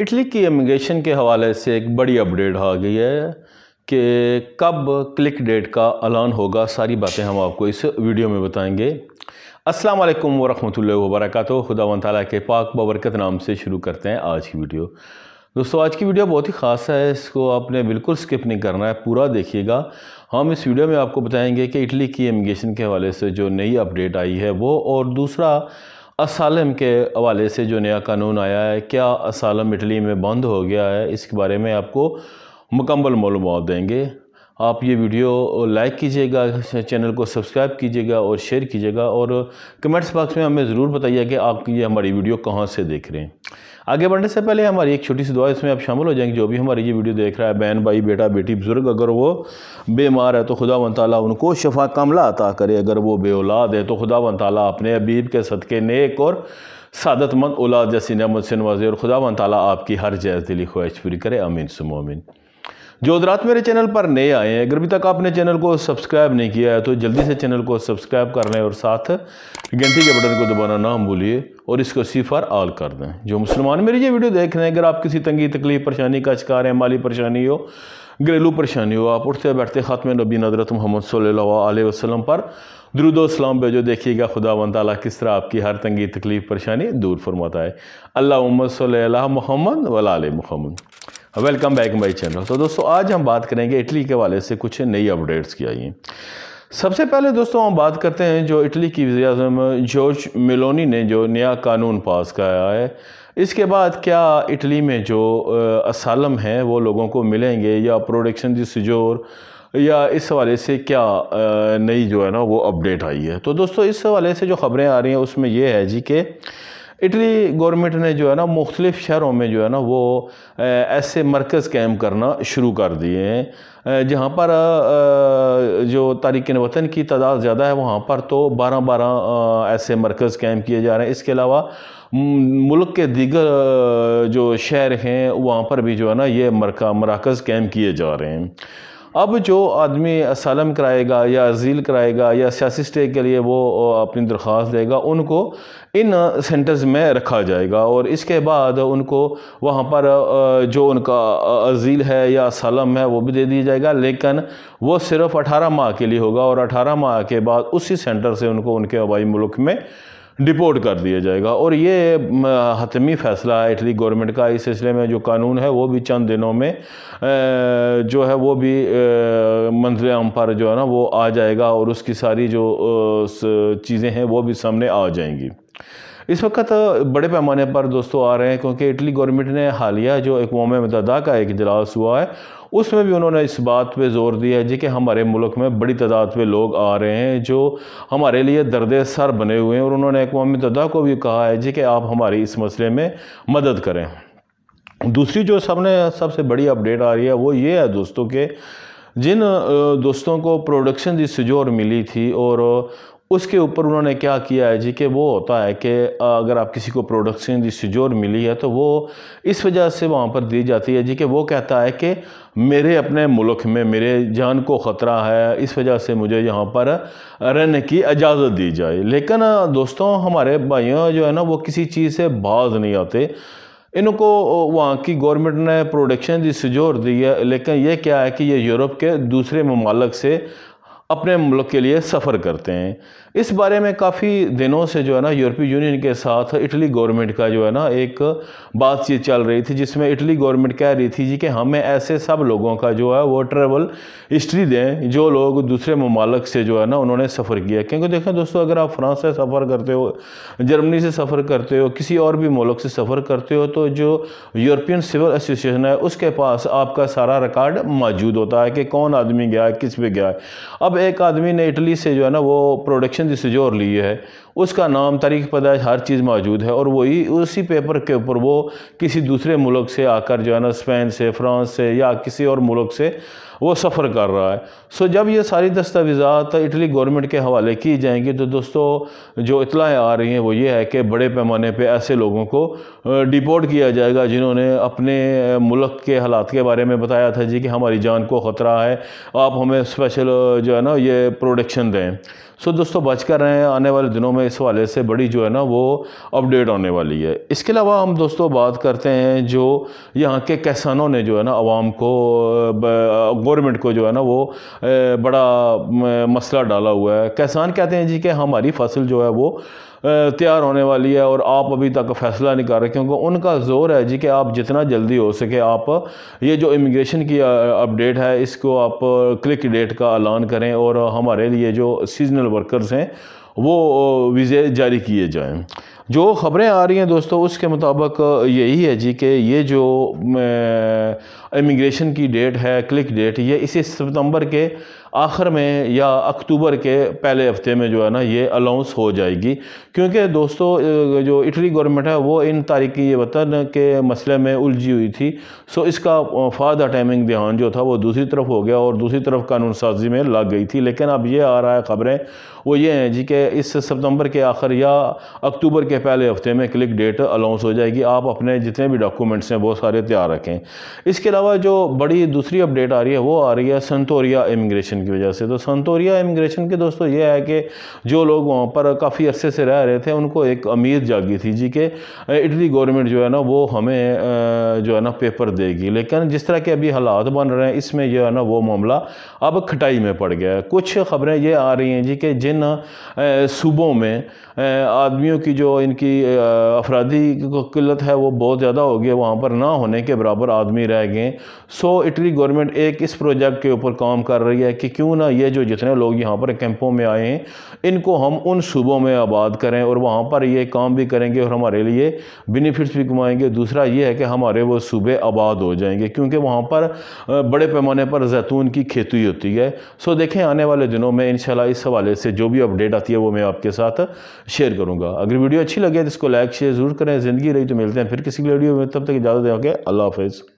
Italy की immigration के हवाले से एक बड़ी अपडेट आ गई है कि कब क्लिक डेट का ऐलान होगा सारी बातें हम आपको इस वीडियो में बताएंगे अस्सलाम वालेकुम वरहमतुल्लाहि वबरकत खुदा वन के पाक बबरकत नाम से शुरू करते हैं आज की वीडियो दोस्तों आज की वीडियो बहुत ही ख़ास है इसको आपने बिल्कुल स्किप नहीं करना है पूरा देखिएगा हम इस वीडियो में आपको बताएंगे कि इटली की इमिग्रेशन के हवाले से जो नई अपडेट आई है वो और दूसरा असालम के हवाले से जो नया कानून आया है क्या असालम इटली में बंद हो गया है इसके बारे में आपको मुकम्मल मालूम देंगे आप ये वीडियो लाइक कीजिएगा चैनल को सब्सक्राइब कीजिएगा और शेयर कीजिएगा और कमेंट्स बॉक्स में हमें ज़रूर बताइए कि आप ये हमारी वीडियो कहाँ से देख रहे हैं आगे बढ़ने से पहले हमारी एक छोटी सी दुआ इसमें आप शामिल हो जाएंगे जो भी हमारी ये वीडियो देख रहा है बहन भाई बेटा बेटी बुज़ुर्ग अगर वो बीमार है तो खुदा वन उनको शफा कमला अता करे अगर वो बेऔलाद है तो खुदा वन अपने अबीब के सदक़े नेक और सदतमंद औलाद जैसी नमत से नवाजे और खुदा वन आपकी हर जैज़ दिली ख्वाहिश पूरी करे अमीन सुमोमिन जो हजरात मेरे चैनल पर नए आए हैं अगर अभी तक आपने चैनल को सब्सक्राइब नहीं किया है तो जल्दी से चैनल को सब्सक्राइब कर लें और साथ घंटी के बटन को दबाना ना भूलिए और इसको सिफार आल कर दें जो मुसलमान मेरी ये वीडियो देख रहे हैं अगर आप किसी तंगी तकलीफ परेशानी का शिकार है माली परेशानी हो घरेलू परेशानी हो आप उठते बैठते में नबी नजरत मोहम्मद वसलम पर दरुदोसलाम जो देखिएगा खुदा वन तला किस तरह आपकी हर तंगी तकलीफ़ परेशानी दूर फरमाता है अल्लाह मोहम्मद मोहम्मद वला Mohammad welcome back my channel तो दोस्तों आज हम बात करेंगे इटली के वाले से कुछ नई अपडेट्स की आई हैं सबसे पहले दोस्तों हम बात करते हैं जो इटली की वजी अजम जॉर्ज मिलोनी ने जो नया कानून पास कराया है इसके बाद क्या इटली में जो असालम है वो लोगों को मिलेंगे या प्रोडक्शन जिसजोर या इस हवाले से क्या नई जो है ना वो अपडेट आई है तो दोस्तों इस हवाले से जो ख़बरें आ रही हैं उसमें यह है जी कि इटली गवर्नमेंट ने जो है ना मुख्तलिफ़ शहरों में जो है ना वो ऐसे मरकज़ कैम करना शुरू कर दिए हैं जहाँ पर जो तारिक वतन की तादाद ज़्यादा है वहाँ पर तो बारह बारह ऐसे मरकज़ कैम किए जा रहे हैं इसके अलावा मुल्क के दीगर जो शहर हैं वहाँ पर भी जो है ना ये मरका मराकज़ कैम किए जा रहे हैं अब जो आदमी असलम कराएगा या अजील कराएगा या सियासी स्टे के लिए वो अपनी दरख्वास्त देगा उनको इन सेंटर्स में रखा जाएगा और इसके बाद उनको वहाँ पर जो उनका अजील है या असलम है वो भी दे दिया जाएगा लेकिन वो सिर्फ़ अठारह माह के लिए होगा और अठारह माह के बाद उसी सेंटर से उनको उनके अबाई मुल्क में डिपोर्ट कर दिया जाएगा और ये हतमी फ़ैसला है इटली गवर्नमेंट का इस सिलसिले में जो कानून है वो भी चंद दिनों में जो है वो भी मंजिल आम पर जो है ना वो आ जाएगा और उसकी सारी जो चीज़ें हैं वो भी सामने आ जाएंगी इस वक्त बड़े पैमाने पर दोस्तों आ रहे हैं क्योंकि इटली गवर्नमेंट ने हालिया जो अकवाम मतदा का एक इजलास हुआ है उसमें भी उन्होंने इस बात पे ज़ोर दिया है जी कि हमारे मुल्क में बड़ी तादाद में लोग आ रहे हैं जो हमारे लिए दर्द सर बने हुए हैं और उन्होंने अकवा मतदा को भी कहा है जी कि आप हमारी इस मसले में मदद करें दूसरी जो सबने सबसे बड़ी अपडेट आ रही है वो ये है दोस्तों के जिन दोस्तों को प्रोडक्शन जिस जोर मिली थी और उसके ऊपर उन्होंने क्या किया है जी कि वो होता है कि अगर आप किसी को प्रोडक्शन जी सिजोर मिली है तो वो इस वजह से वहाँ पर दी जाती है जी कि वो कहता है कि मेरे अपने मुल्क में मेरे जान को ख़तरा है इस वजह से मुझे यहाँ पर रहने की इजाज़त दी जाए लेकिन दोस्तों हमारे भाइयों जो है ना वो किसी चीज़ से बाज नहीं आते इनको वहाँ की गवर्नमेंट ने प्रोडक्शन दी सिजोर दी है लेकिन ये क्या है कि ये यूरोप के दूसरे ममालक से अपने मुल्क के लिए सफ़र करते हैं इस बारे में काफ़ी दिनों से जो है ना यूरोपीय यूनियन के साथ इटली गवर्नमेंट का जो है ना एक बातचीत चल रही थी जिसमें इटली गवर्नमेंट कह रही थी जी कि हमें ऐसे सब लोगों का जो है वो ट्रेवल हिस्ट्री दें जो लोग दूसरे ममालक से जो है ना उन्होंने सफ़र किया क्योंकि देखें दोस्तों अगर आप फ्रांस से सफ़र करते हो जर्मनी से सफ़र करते हो किसी और भी मुल्क से सफ़र करते हो तो जो यूरोपियन सिविल एसोसिएशन है उसके पास आपका सारा रिकॉर्ड मौजूद होता है कि कौन आदमी गया है किस पर गया है अब एक आदमी ने इटली से जो है ना वो प्रोडक्शन जिसे जोर लिए है उसका नाम तारीख पैदाइश हर चीज़ मौजूद है और वही उसी पेपर के ऊपर वो किसी दूसरे मुल्क से आकर जो है ना स्पेन से फ्रांस से या किसी और मुल्क से वो सफ़र कर रहा है सो जब ये सारी दस्तावेज़ात इटली गवर्नमेंट के हवाले की जाएंगी तो दोस्तों जो इतलाएँ आ रही हैं वो ये है कि बड़े पैमाने पर ऐसे लोगों को डिपोर्ट किया जाएगा जिन्होंने अपने मुल्क के हालात के बारे में बताया था जी कि हमारी जान को ख़तरा है आप हमें स्पेशल जो है ना ना ये प्रोडक्शन दें सो दोस्तों बच कर रहे हैं आने वाले दिनों में इस वाले से बड़ी जो है ना वो अपडेट होने वाली है इसके अलावा हम दोस्तों बात करते हैं जो यहाँ के किसानों ने जो है ना आवाम को गवर्नमेंट को जो है ना वो बड़ा मसला डाला हुआ है किसान कहते हैं जी कि हमारी फसल जो है वो तैयार होने वाली है और आप अभी तक फ़ैसला नहीं कर रहे क्योंकि उनका ज़ोर है जी कि आप जितना जल्दी हो सके आप ये जो इमिग्रेशन की अपडेट है इसको आप क्लिक डेट का ऐलान करें और हमारे लिए जो सीजनल वर्कर्स हैं वो वीज़े जारी किए जाएं जो ख़बरें आ रही हैं दोस्तों उसके मुताबिक यही है जी कि ये जो इमिग्रेशन की डेट है क्लिक डेट ये इसी सितंबर के आखिर में या अक्टूबर के पहले हफ्ते में जो है ना ये अलाउंस हो जाएगी क्योंकि दोस्तों जो इटली गवर्नमेंट है वो इन तारीखी वतन के मसले में उलझी हुई थी सो इसका फादा टाइमिंग ध्यान जो था वो दूसरी तरफ हो गया और दूसरी तरफ कानून साजी में लग गई थी लेकिन अब ये आ रहा है ख़बरें वो ये हैं जी कि इस सितंबर के आखिर या अक्टूबर के पहले हफ्ते में क्लिक डेट अलाउंस हो जाएगी आप अपने जितने भी डॉक्यूमेंट्स हैं वो सारे तैयार रखें इसके अलावा जो बड़ी दूसरी अपडेट आ रही है वो आ रही है संतोरिया इमिग्रेशन इमिग्रेशन की वजह से तो संतोरिया इमिग्रेशन के दोस्तों ये है कि जो लोग वहाँ पर काफ़ी अरसे से रह रहे थे उनको एक उम्मीद जागी थी जी के इटली गवर्नमेंट जो है ना वो हमें जो है ना पेपर देगी लेकिन जिस तरह के अभी हालात बन रहे हैं इसमें जो है ना वो मामला अब खटाई में पड़ गया है कुछ खबरें ये आ रही हैं जी कि जिन सूबों में आदमियों की जो इनकी अफराधी किल्लत है वो बहुत ज़्यादा हो गई वहाँ पर ना होने के बराबर आदमी रह गए सो इटली गवर्नमेंट एक इस प्रोजेक्ट के ऊपर काम कर रही है कि कि क्यों ना ये जो जितने लोग यहाँ पर कैंपों में आए हैं इनको हम उन सूबों में आबाद करें और वहाँ पर ये काम भी करेंगे और हमारे लिए बेनिफिट्स भी कमाएंगे दूसरा ये है कि हमारे वो सूबे आबाद हो जाएंगे क्योंकि वहाँ पर बड़े पैमाने पर जैतून की खेती होती है सो देखें आने वाले दिनों में इन इस हवाले से जो भी अपडेट आती है वो मैं आपके साथ शेयर करूँगा अगर वीडियो अच्छी लगे तो इसको लाइक शेयर ज़रूर करें ज़िंदगी रही तो मिलते हैं फिर किसी वीडियो में तब तक इजाज़त दें अल्लाह हाफिज़